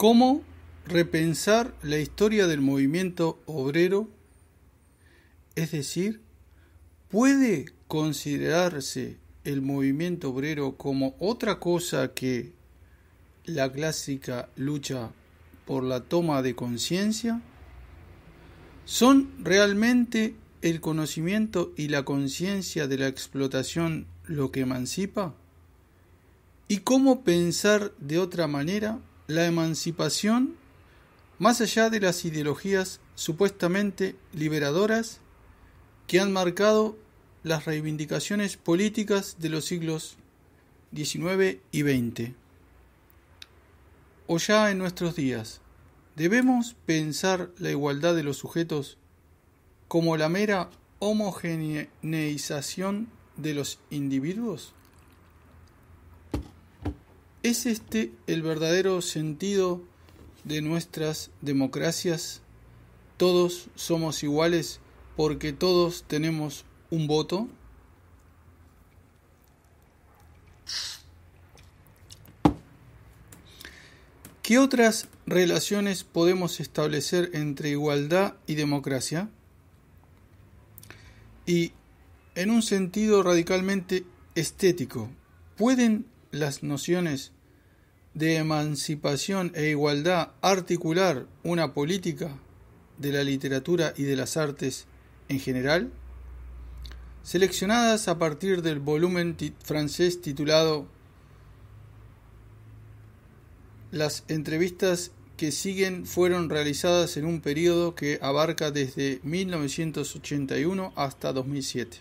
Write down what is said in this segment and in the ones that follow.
¿Cómo repensar la historia del movimiento obrero? Es decir, ¿puede considerarse el movimiento obrero como otra cosa que la clásica lucha por la toma de conciencia? ¿Son realmente el conocimiento y la conciencia de la explotación lo que emancipa? ¿Y cómo pensar de otra manera la emancipación, más allá de las ideologías supuestamente liberadoras que han marcado las reivindicaciones políticas de los siglos XIX y XX, o ya en nuestros días. ¿Debemos pensar la igualdad de los sujetos como la mera homogeneización de los individuos? ¿Es este el verdadero sentido de nuestras democracias? ¿Todos somos iguales porque todos tenemos un voto? ¿Qué otras relaciones podemos establecer entre igualdad y democracia? Y en un sentido radicalmente estético, ¿pueden las nociones de emancipación e igualdad, articular una política de la literatura y de las artes en general, seleccionadas a partir del volumen francés titulado Las entrevistas que siguen fueron realizadas en un periodo que abarca desde 1981 hasta 2007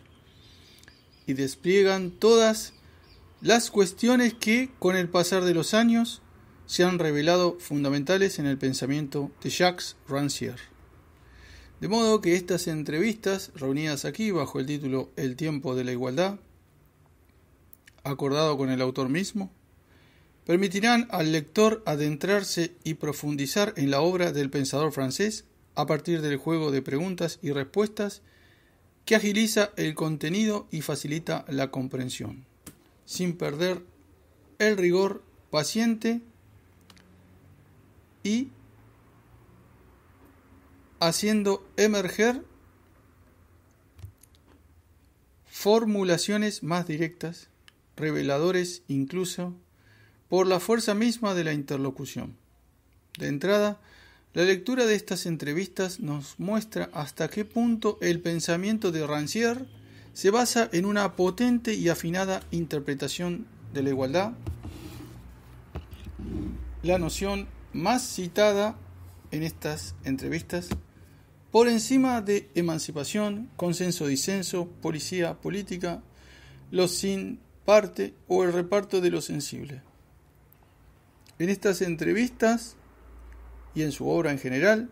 y despliegan todas las cuestiones que con el pasar de los años se han revelado fundamentales en el pensamiento de Jacques Rancière. De modo que estas entrevistas, reunidas aquí bajo el título El tiempo de la igualdad, acordado con el autor mismo, permitirán al lector adentrarse y profundizar en la obra del pensador francés a partir del juego de preguntas y respuestas que agiliza el contenido y facilita la comprensión sin perder el rigor paciente y haciendo emerger formulaciones más directas, reveladores incluso por la fuerza misma de la interlocución. De entrada, la lectura de estas entrevistas nos muestra hasta qué punto el pensamiento de Rancière se basa en una potente y afinada interpretación de la igualdad, la noción más citada en estas entrevistas, por encima de emancipación, consenso, disenso, policía, política, los sin parte o el reparto de lo sensible. En estas entrevistas y en su obra en general,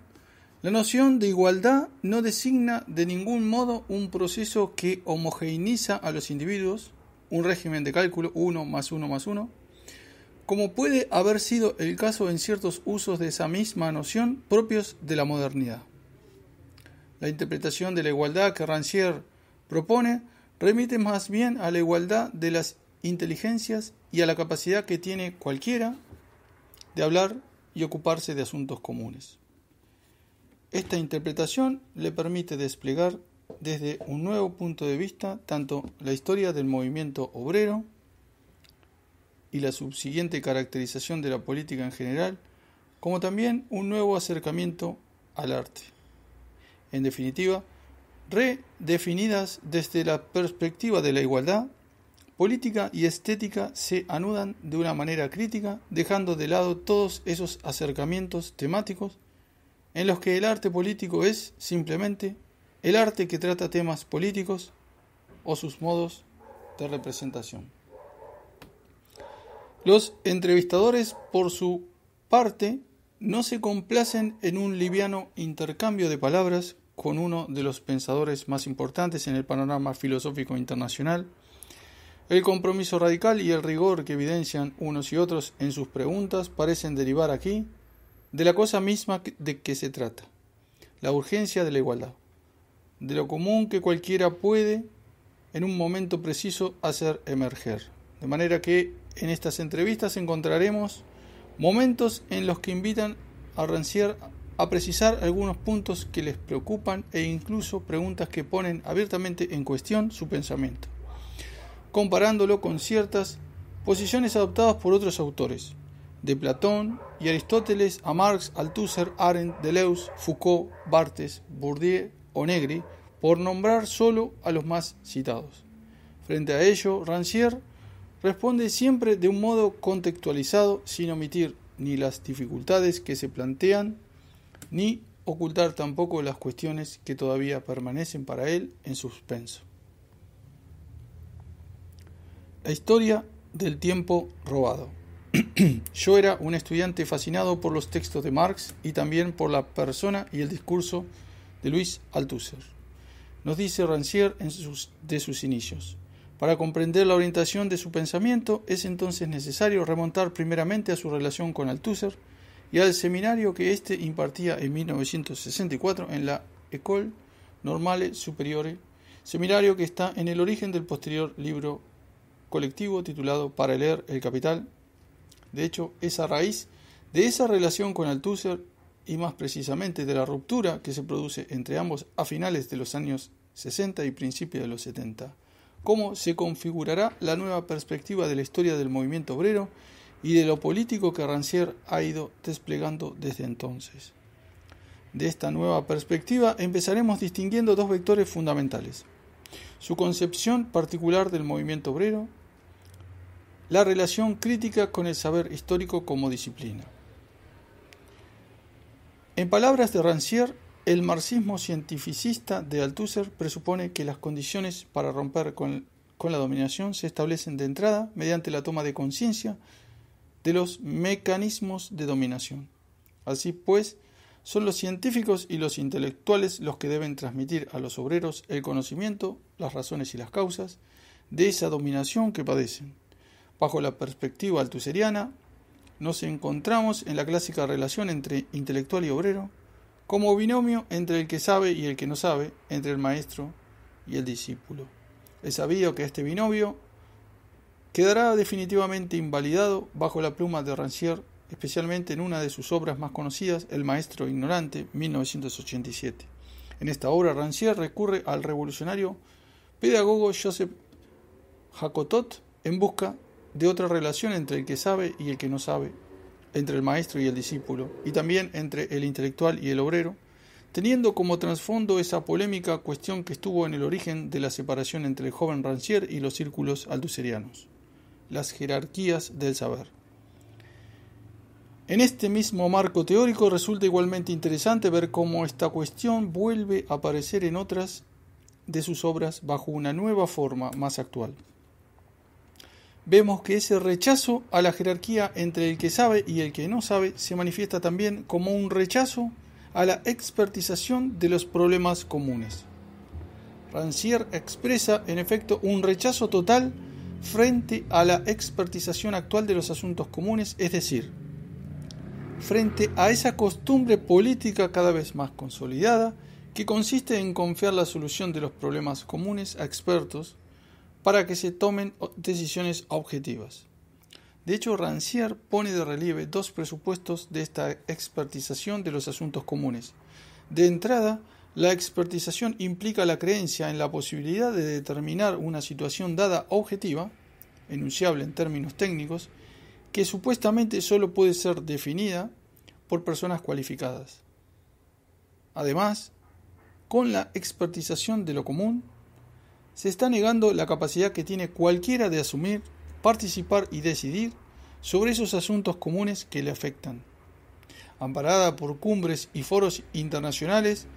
la noción de igualdad no designa de ningún modo un proceso que homogeneiza a los individuos, un régimen de cálculo 1 más 1 más 1, como puede haber sido el caso en ciertos usos de esa misma noción propios de la modernidad. La interpretación de la igualdad que Rancière propone remite más bien a la igualdad de las inteligencias y a la capacidad que tiene cualquiera de hablar y ocuparse de asuntos comunes. Esta interpretación le permite desplegar desde un nuevo punto de vista tanto la historia del movimiento obrero y la subsiguiente caracterización de la política en general, como también un nuevo acercamiento al arte. En definitiva, redefinidas desde la perspectiva de la igualdad, política y estética se anudan de una manera crítica, dejando de lado todos esos acercamientos temáticos en los que el arte político es simplemente el arte que trata temas políticos o sus modos de representación. Los entrevistadores, por su parte, no se complacen en un liviano intercambio de palabras con uno de los pensadores más importantes en el panorama filosófico internacional. El compromiso radical y el rigor que evidencian unos y otros en sus preguntas parecen derivar aquí de la cosa misma de que se trata, la urgencia de la igualdad, de lo común que cualquiera puede en un momento preciso hacer emerger. De manera que en estas entrevistas encontraremos momentos en los que invitan a Rancière a precisar algunos puntos que les preocupan e incluso preguntas que ponen abiertamente en cuestión su pensamiento, comparándolo con ciertas posiciones adoptadas por otros autores, de Platón y Aristóteles a Marx, Althusser, Arendt, Deleuze, Foucault, Barthes, Bourdieu o Negri, por nombrar solo a los más citados. Frente a ello, Rancière responde siempre de un modo contextualizado, sin omitir ni las dificultades que se plantean, ni ocultar tampoco las cuestiones que todavía permanecen para él en suspenso. La historia del tiempo robado. Yo era un estudiante fascinado por los textos de Marx y también por la persona y el discurso de Luis Althusser. Nos dice Rancière de sus inicios. Para comprender la orientación de su pensamiento es entonces necesario remontar primeramente a su relación con Althusser y al seminario que éste impartía en 1964 en la École Normale Superiore, seminario que está en el origen del posterior libro colectivo titulado Para leer el capital de hecho, es a raíz de esa relación con Althusser y más precisamente de la ruptura que se produce entre ambos a finales de los años 60 y principios de los 70, cómo se configurará la nueva perspectiva de la historia del movimiento obrero y de lo político que Rancière ha ido desplegando desde entonces. De esta nueva perspectiva empezaremos distinguiendo dos vectores fundamentales, su concepción particular del movimiento obrero la relación crítica con el saber histórico como disciplina. En palabras de Rancière, el marxismo cientificista de Althusser presupone que las condiciones para romper con, con la dominación se establecen de entrada mediante la toma de conciencia de los mecanismos de dominación. Así pues, son los científicos y los intelectuales los que deben transmitir a los obreros el conocimiento, las razones y las causas de esa dominación que padecen. Bajo la perspectiva altuseriana, nos encontramos en la clásica relación entre intelectual y obrero, como binomio entre el que sabe y el que no sabe, entre el maestro y el discípulo. Es sabido que este binomio quedará definitivamente invalidado bajo la pluma de Rancière, especialmente en una de sus obras más conocidas, El maestro ignorante, 1987. En esta obra Rancière recurre al revolucionario pedagogo Joseph Jacotot en busca de otra relación entre el que sabe y el que no sabe, entre el maestro y el discípulo, y también entre el intelectual y el obrero, teniendo como trasfondo esa polémica cuestión que estuvo en el origen de la separación entre el joven Rancière y los círculos alducerianos, las jerarquías del saber. En este mismo marco teórico resulta igualmente interesante ver cómo esta cuestión vuelve a aparecer en otras de sus obras bajo una nueva forma más actual vemos que ese rechazo a la jerarquía entre el que sabe y el que no sabe se manifiesta también como un rechazo a la expertización de los problemas comunes. Rancière expresa, en efecto, un rechazo total frente a la expertización actual de los asuntos comunes, es decir, frente a esa costumbre política cada vez más consolidada que consiste en confiar la solución de los problemas comunes a expertos para que se tomen decisiones objetivas. De hecho, Rancière pone de relieve dos presupuestos de esta expertización de los asuntos comunes. De entrada, la expertización implica la creencia en la posibilidad de determinar una situación dada objetiva, enunciable en términos técnicos, que supuestamente solo puede ser definida por personas cualificadas. Además, con la expertización de lo común, se está negando la capacidad que tiene cualquiera de asumir, participar y decidir sobre esos asuntos comunes que le afectan. Amparada por cumbres y foros internacionales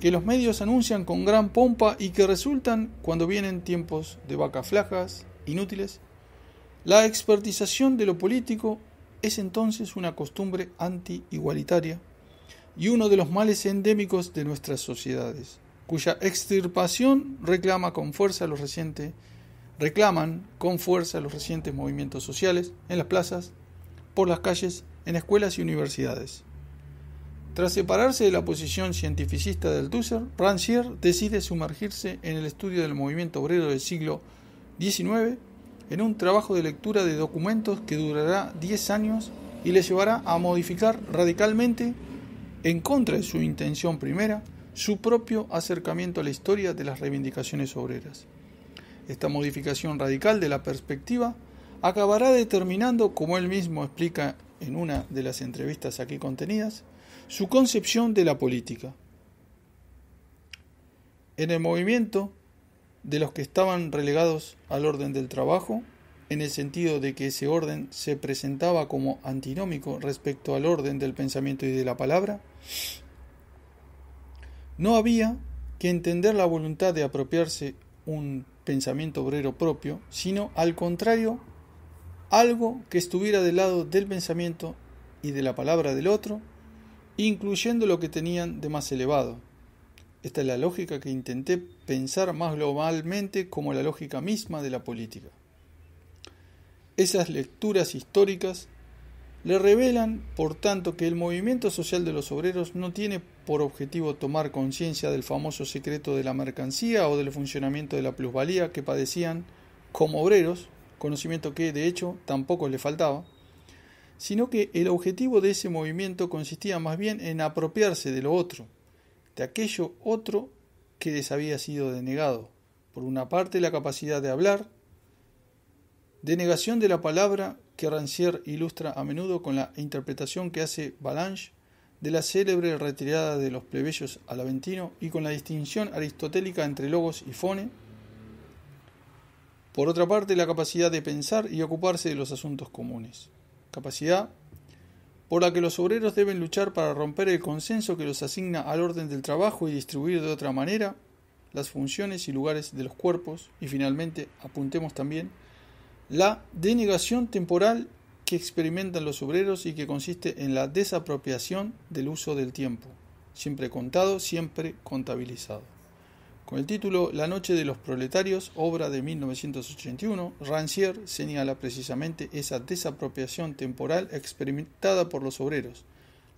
que los medios anuncian con gran pompa y que resultan, cuando vienen tiempos de vacas inútiles, la expertización de lo político es entonces una costumbre anti-igualitaria y uno de los males endémicos de nuestras sociedades cuya extirpación reclama con fuerza los recientes, reclaman con fuerza los recientes movimientos sociales en las plazas, por las calles, en escuelas y universidades. Tras separarse de la posición cientificista del Tusser, Rancière decide sumergirse en el estudio del movimiento obrero del siglo XIX en un trabajo de lectura de documentos que durará 10 años y le llevará a modificar radicalmente, en contra de su intención primera, su propio acercamiento a la historia de las reivindicaciones obreras. Esta modificación radical de la perspectiva acabará determinando, como él mismo explica en una de las entrevistas aquí contenidas, su concepción de la política. En el movimiento de los que estaban relegados al orden del trabajo, en el sentido de que ese orden se presentaba como antinómico respecto al orden del pensamiento y de la palabra, no había que entender la voluntad de apropiarse un pensamiento obrero propio, sino al contrario, algo que estuviera del lado del pensamiento y de la palabra del otro, incluyendo lo que tenían de más elevado. Esta es la lógica que intenté pensar más globalmente como la lógica misma de la política. Esas lecturas históricas le revelan, por tanto, que el movimiento social de los obreros no tiene por objetivo tomar conciencia del famoso secreto de la mercancía o del funcionamiento de la plusvalía que padecían como obreros, conocimiento que de hecho tampoco le faltaba, sino que el objetivo de ese movimiento consistía más bien en apropiarse de lo otro, de aquello otro que les había sido denegado. Por una parte la capacidad de hablar, denegación de la palabra que Rancière ilustra a menudo con la interpretación que hace Balanche de la célebre retirada de los plebeyos al Aventino y con la distinción aristotélica entre logos y fone. Por otra parte, la capacidad de pensar y ocuparse de los asuntos comunes. Capacidad por la que los obreros deben luchar para romper el consenso que los asigna al orden del trabajo y distribuir de otra manera las funciones y lugares de los cuerpos. Y finalmente, apuntemos también la denegación temporal que experimentan los obreros y que consiste en la desapropiación del uso del tiempo, siempre contado, siempre contabilizado. Con el título La Noche de los Proletarios, obra de 1981, Rancière señala precisamente esa desapropiación temporal experimentada por los obreros.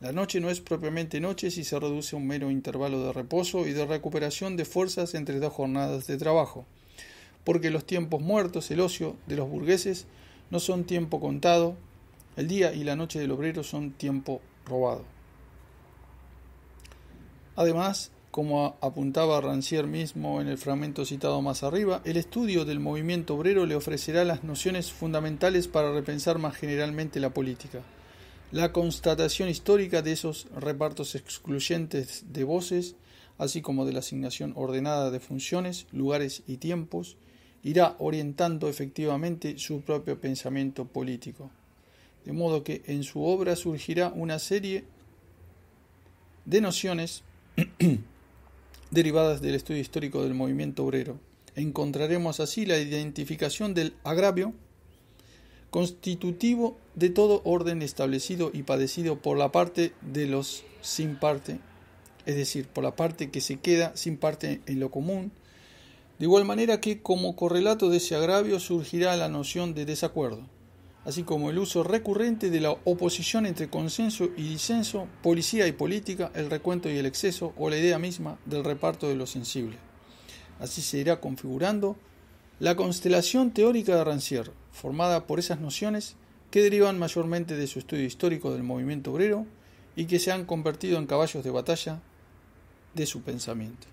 La noche no es propiamente noche si se reduce a un mero intervalo de reposo y de recuperación de fuerzas entre dos jornadas de trabajo, porque los tiempos muertos, el ocio de los burgueses, no son tiempo contado, el día y la noche del obrero son tiempo robado. Además, como apuntaba Rancière mismo en el fragmento citado más arriba, el estudio del movimiento obrero le ofrecerá las nociones fundamentales para repensar más generalmente la política. La constatación histórica de esos repartos excluyentes de voces, así como de la asignación ordenada de funciones, lugares y tiempos, irá orientando efectivamente su propio pensamiento político. De modo que en su obra surgirá una serie de nociones derivadas del estudio histórico del movimiento obrero. Encontraremos así la identificación del agravio constitutivo de todo orden establecido y padecido por la parte de los sin parte, es decir, por la parte que se queda sin parte en lo común, de igual manera que como correlato de ese agravio surgirá la noción de desacuerdo, así como el uso recurrente de la oposición entre consenso y disenso, policía y política, el recuento y el exceso o la idea misma del reparto de lo sensible. Así se irá configurando la constelación teórica de Rancière, formada por esas nociones que derivan mayormente de su estudio histórico del movimiento obrero y que se han convertido en caballos de batalla de su pensamiento.